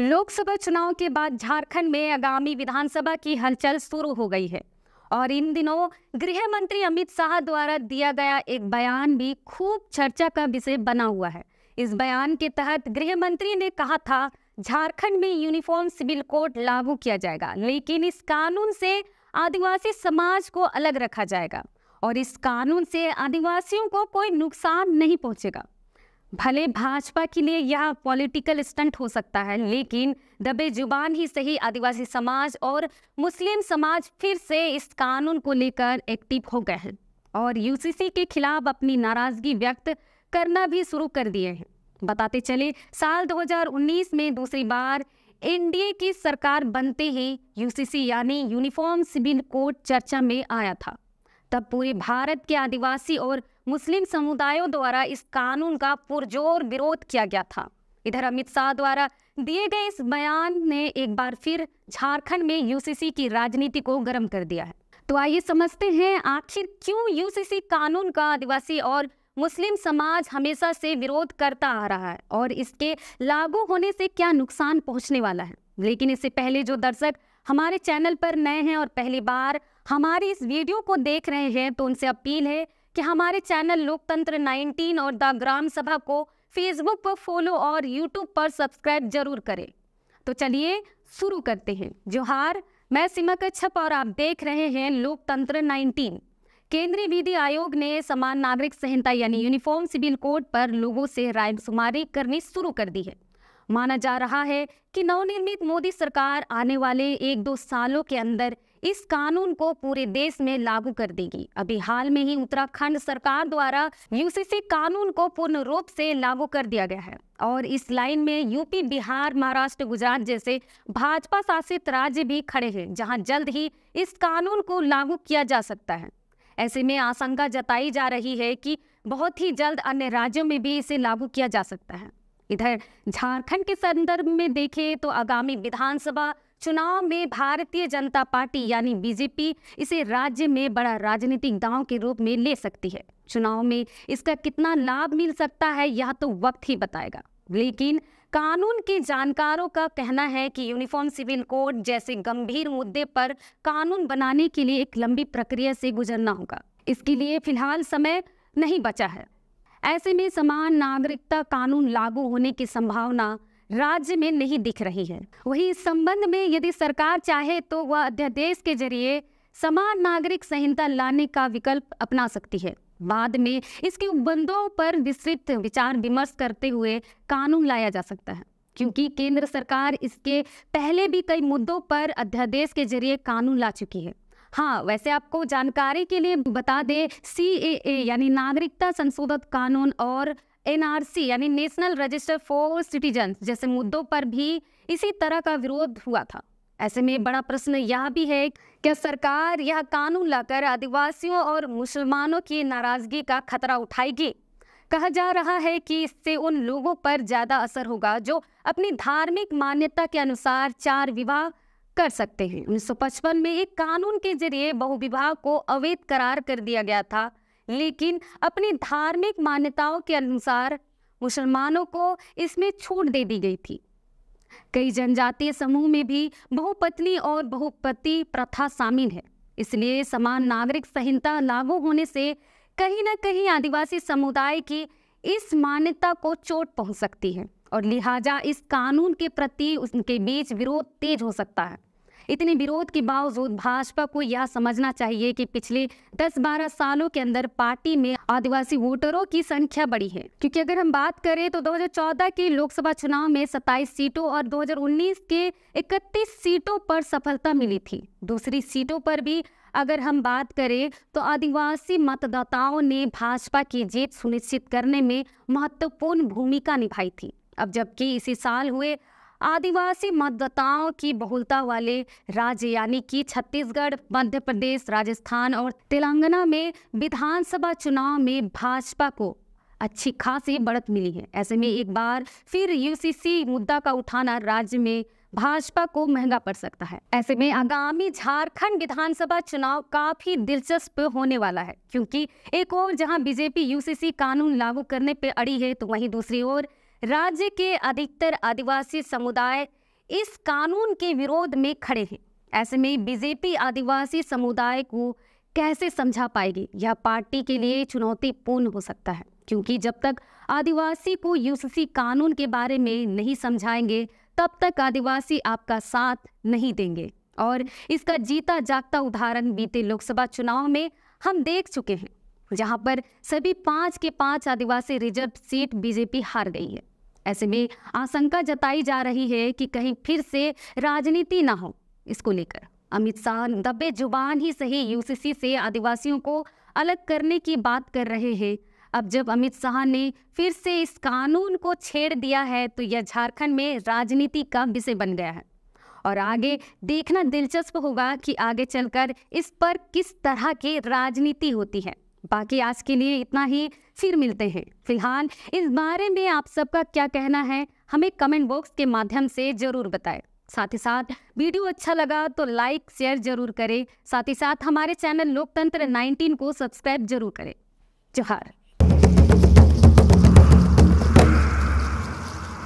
लोकसभा चुनाव के बाद झारखंड में आगामी विधानसभा की हलचल शुरू हो गई है और इन दिनों गृह मंत्री अमित शाह द्वारा दिया गया एक बयान भी खूब चर्चा का विषय बना हुआ है इस बयान के तहत गृह मंत्री ने कहा था झारखंड में यूनिफॉर्म सिविल कोड लागू किया जाएगा लेकिन इस कानून से आदिवासी समाज को अलग रखा जाएगा और इस कानून से आदिवासियों को कोई नुकसान नहीं पहुंचेगा भले भाजपा के लिए यह पॉलिटिकल स्टंट हो सकता है लेकिन दबे जुबान ही सही आदिवासी समाज और मुस्लिम समाज फिर से इस कानून को लेकर एक्टिव हो गए हैं और यूसीसी के खिलाफ अपनी नाराज़गी व्यक्त करना भी शुरू कर दिए हैं बताते चले साल 2019 में दूसरी बार एनडीए की सरकार बनते ही यूसीसी यानी यूनिफॉर्म सिविल कोड चर्चा में आया था तब पूरे भारत के आदिवासी और मुस्लिम समुदायों द्वारा इस कानून का पुरजोर विरोध किया गया था इधर अमित शाह द्वारा दिए गए इस बयान ने एक बार फिर झारखंड में यूसीसी की राजनीति को गर्म कर दिया है तो आइए समझते हैं आखिर क्यों यूसीसी कानून का आदिवासी और मुस्लिम समाज हमेशा से विरोध करता आ रहा है और इसके लागू होने से क्या नुकसान पहुंचने वाला है लेकिन इससे पहले जो दर्शक हमारे चैनल पर नए हैं और पहली बार हमारी इस वीडियो को देख रहे हैं तो उनसे अपील है कि हमारे चैनल लोकतंत्र 19 और द ग्राम सभा को फेसबुक पर फॉलो और यूट्यूब पर सब्सक्राइब जरूर करें तो चलिए शुरू करते हैं जोहार मैं सीमा कच्छप और आप देख रहे हैं लोकतंत्र 19 केंद्रीय विधि आयोग ने समान नागरिक संहिता यानी यूनिफॉर्म सिविल कोड पर लोगों से रायशुमारी करनी शुरू कर दी है माना जा रहा है कि नवनिर्मित मोदी सरकार आने वाले एक दो सालों के अंदर इस कानून को पूरे देश में लागू कर देगी अभी हाल में ही उत्तराखंड सरकार द्वारा यूसीसी कानून को पूर्ण रूप से लागू कर दिया गया है और इस लाइन में यूपी बिहार महाराष्ट्र गुजरात जैसे भाजपा शासित राज्य भी खड़े हैं जहां जल्द ही इस कानून को लागू किया जा सकता है ऐसे में आशंका जताई जा रही है कि बहुत ही जल्द अन्य राज्यों में भी इसे लागू किया जा सकता है इधर झारखंड के संदर्भ में देखें तो आगामी विधानसभा चुनाव में भारतीय जनता पार्टी यानी बीजेपी इसे राज्य में बड़ा राजनीतिक दांव के रूप में ले सकती है चुनाव में इसका कितना लाभ मिल सकता है यह तो वक्त ही बताएगा लेकिन कानून के जानकारों का कहना है कि यूनिफॉर्म सिविल कोड जैसे गंभीर मुद्दे पर कानून बनाने के लिए एक लंबी प्रक्रिया से गुजरना होगा इसके लिए फिलहाल समय नहीं बचा है ऐसे में समान नागरिकता कानून लागू होने की संभावना राज्य में नहीं दिख रही है वही इस संबंध में यदि सरकार चाहे तो वह अध्यादेश के जरिए समान नागरिक संहिता लाने का विकल्प अपना सकती है बाद में इसके उपबंधों पर विस्तृत विचार विमर्श करते हुए कानून लाया जा सकता है क्योंकि केंद्र सरकार इसके पहले भी कई मुद्दों पर अध्यादेश के जरिए कानून ला चुकी है हाँ वैसे आपको जानकारी के लिए बता दें सी यानी नागरिकता संशोधन कानून और एनआरसी यानी नेशनल रजिस्टर फॉर सिटीजन जैसे मुद्दों पर भी इसी तरह का विरोध हुआ था ऐसे में बड़ा प्रश्न यह भी है क्या सरकार यह कानून लाकर आदिवासियों और मुसलमानों की नाराजगी का खतरा उठाएगी कहा जा रहा है कि इससे उन लोगों पर ज़्यादा असर होगा जो अपनी धार्मिक मान्यता के अनुसार चार विवाह कर सकते हैं 1955 में एक कानून के जरिए बहुविवाह को अवैध करार कर दिया गया था लेकिन अपनी धार्मिक मान्यताओं के अनुसार मुसलमानों को इसमें छूट दे दी गई थी कई जनजातीय समूह में भी बहुपत्नी और बहुपति प्रथा शामिल है इसलिए समान नागरिक संहिता लागू होने से कहीं ना कहीं आदिवासी समुदाय की इस मान्यता को चोट पहुंच सकती है और लिहाजा इस कानून के प्रति उनके बीच विरोध तेज हो सकता है इतने विरोध के बावजूद भाजपा को यह समझना चाहिए कि पिछले 10-12 सालों के अंदर पार्टी में आदिवासी वोटरों की संख्या बढ़ी है क्योंकि अगर हम बात करें तो 2014 के लोकसभा चुनाव में 27 सीटों और 2019 के 31 सीटों पर सफलता मिली थी दूसरी सीटों पर भी अगर हम बात करें तो आदिवासी मतदाताओं ने भाजपा की जीत सुनिश्चित करने में महत्वपूर्ण भूमिका निभाई थी अब जबकि इसी साल हुए आदिवासी मतदाताओं की बहुलता वाले राज्य यानी कि छत्तीसगढ़ मध्य प्रदेश राजस्थान और तेलंगाना में विधानसभा चुनाव में भाजपा को अच्छी खासी बढ़त मिली है ऐसे में एक बार फिर यूसीसी मुद्दा का उठाना राज्य में भाजपा को महंगा पड़ सकता है ऐसे में आगामी झारखंड विधानसभा चुनाव काफी दिलचस्प होने वाला है क्योंकि एक ओर जहां बीजेपी यूसीसी कानून लागू करने पर अड़ी है तो वहीं दूसरी ओर राज्य के अधिकतर आदिवासी समुदाय इस कानून के विरोध में खड़े हैं ऐसे में बीजेपी आदिवासी समुदाय को कैसे समझा पाएगी यह पार्टी के लिए चुनौतीपूर्ण हो सकता है क्योंकि जब तक आदिवासी को यूसी कानून के बारे में नहीं समझाएंगे तब तक आदिवासी आपका साथ नहीं देंगे और इसका जीता जागता उदाहरण बीते लोकसभा चुनाव में हम देख चुके हैं जहां पर सभी पाँच के पाँच आदिवासी रिजर्व सीट बीजेपी हार गई है ऐसे में आशंका जताई जा रही है कि कहीं फिर से राजनीति ना हो इसको लेकर अमित शाह दबे जुबान ही सही यूसीसी से आदिवासियों को अलग करने की बात कर रहे हैं अब जब अमित शाह ने फिर से इस कानून को छेड़ दिया है तो यह झारखंड में राजनीति का विषय बन गया है और आगे देखना दिलचस्प होगा कि आगे चलकर इस पर किस तरह की राजनीति होती है बाकी आज के लिए इतना ही फिर मिलते हैं फिलहाल इस बारे में आप सबका क्या कहना है हमें कमेंट बॉक्स के माध्यम से ज़रूर बताएं साथ ही साथ वीडियो अच्छा लगा तो लाइक शेयर जरूर करें साथ ही साथ हमारे चैनल लोकतंत्र 19 को सब्सक्राइब जरूर करें जोहार